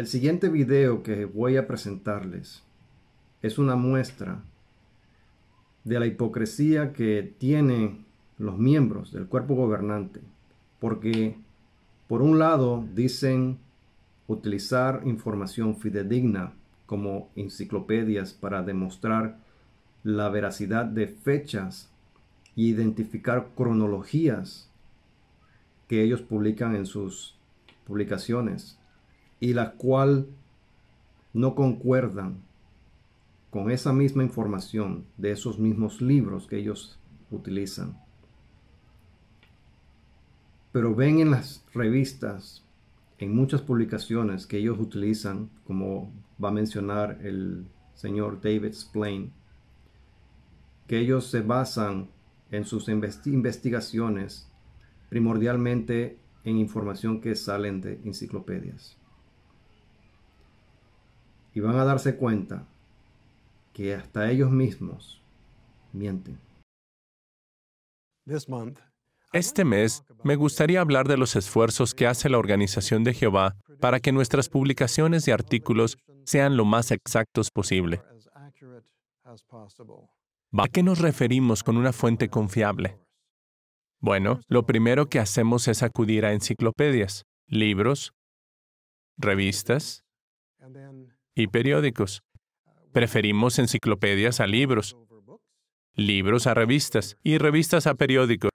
El siguiente video que voy a presentarles es una muestra de la hipocresía que tienen los miembros del cuerpo gobernante, porque por un lado dicen utilizar información fidedigna como enciclopedias para demostrar la veracidad de fechas e identificar cronologías que ellos publican en sus publicaciones y la cual no concuerdan con esa misma información de esos mismos libros que ellos utilizan. Pero ven en las revistas, en muchas publicaciones que ellos utilizan, como va a mencionar el señor David Splane, que ellos se basan en sus investigaciones primordialmente en información que salen de enciclopedias y van a darse cuenta que hasta ellos mismos mienten. Este mes me gustaría hablar de los esfuerzos que hace la Organización de Jehová para que nuestras publicaciones y artículos sean lo más exactos posible. ¿A qué nos referimos con una fuente confiable? Bueno, lo primero que hacemos es acudir a enciclopedias, libros, revistas, y periódicos. Preferimos enciclopedias a libros, libros a revistas y revistas a periódicos.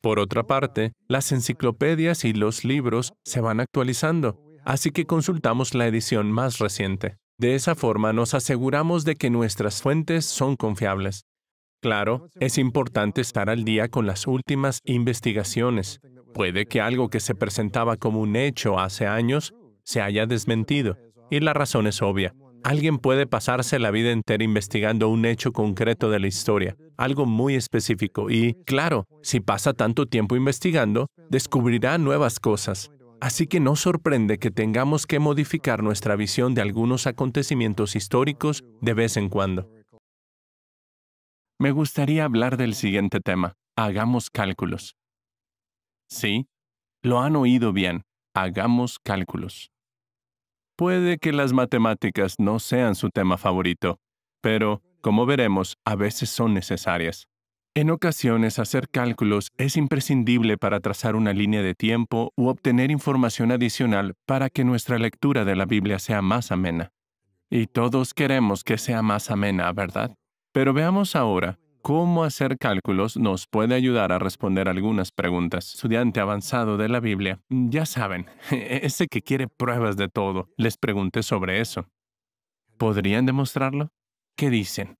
Por otra parte, las enciclopedias y los libros se van actualizando, así que consultamos la edición más reciente. De esa forma nos aseguramos de que nuestras fuentes son confiables. Claro, es importante estar al día con las últimas investigaciones. Puede que algo que se presentaba como un hecho hace años se haya desmentido. Y la razón es obvia. Alguien puede pasarse la vida entera investigando un hecho concreto de la historia, algo muy específico, y, claro, si pasa tanto tiempo investigando, descubrirá nuevas cosas. Así que no sorprende que tengamos que modificar nuestra visión de algunos acontecimientos históricos de vez en cuando. Me gustaría hablar del siguiente tema. Hagamos cálculos. Sí, lo han oído bien. Hagamos cálculos. Puede que las matemáticas no sean su tema favorito, pero, como veremos, a veces son necesarias. En ocasiones, hacer cálculos es imprescindible para trazar una línea de tiempo u obtener información adicional para que nuestra lectura de la Biblia sea más amena. Y todos queremos que sea más amena, ¿verdad? Pero veamos ahora cómo hacer cálculos nos puede ayudar a responder algunas preguntas. Estudiante avanzado de la Biblia, ya saben, ese que quiere pruebas de todo, les pregunté sobre eso. ¿Podrían demostrarlo? ¿Qué dicen?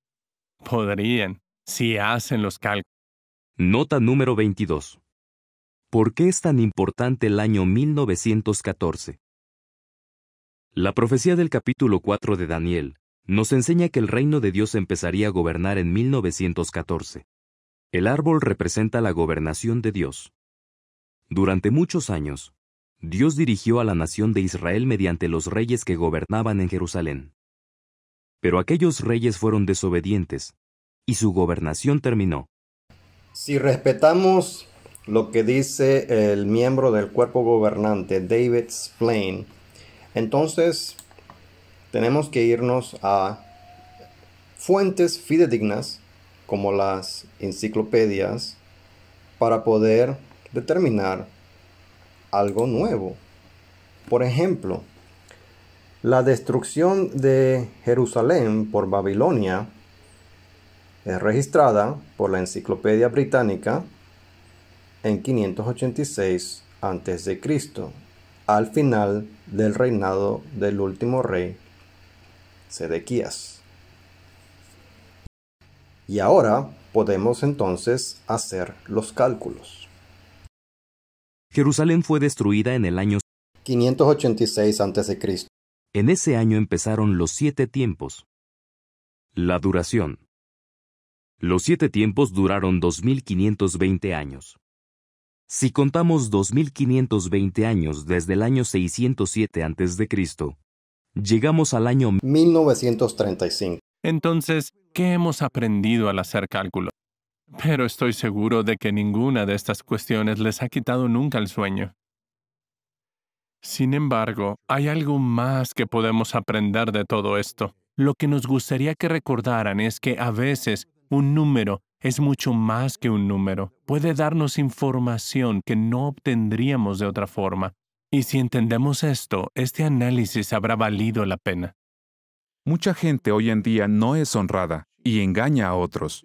Podrían, si hacen los cálculos. Nota número 22. ¿Por qué es tan importante el año 1914? La profecía del capítulo 4 de Daniel nos enseña que el reino de Dios empezaría a gobernar en 1914. El árbol representa la gobernación de Dios. Durante muchos años, Dios dirigió a la nación de Israel mediante los reyes que gobernaban en Jerusalén. Pero aquellos reyes fueron desobedientes, y su gobernación terminó. Si respetamos lo que dice el miembro del cuerpo gobernante, David Splane, entonces tenemos que irnos a fuentes fidedignas como las enciclopedias para poder determinar algo nuevo. Por ejemplo, la destrucción de Jerusalén por Babilonia es registrada por la Enciclopedia Británica en 586 a.C., al final del reinado del último rey Sedequías. Y ahora podemos entonces hacer los cálculos. Jerusalén fue destruida en el año 586 a.C. En ese año empezaron los siete tiempos. La duración. Los siete tiempos duraron 2520 años. Si contamos 2520 años desde el año 607 a.C., llegamos al año 1935. Entonces, ¿qué hemos aprendido al hacer cálculo? Pero estoy seguro de que ninguna de estas cuestiones les ha quitado nunca el sueño. Sin embargo, hay algo más que podemos aprender de todo esto. Lo que nos gustaría que recordaran es que a veces un número es mucho más que un número. Puede darnos información que no obtendríamos de otra forma. Y si entendemos esto, este análisis habrá valido la pena. Mucha gente hoy en día no es honrada y engaña a otros.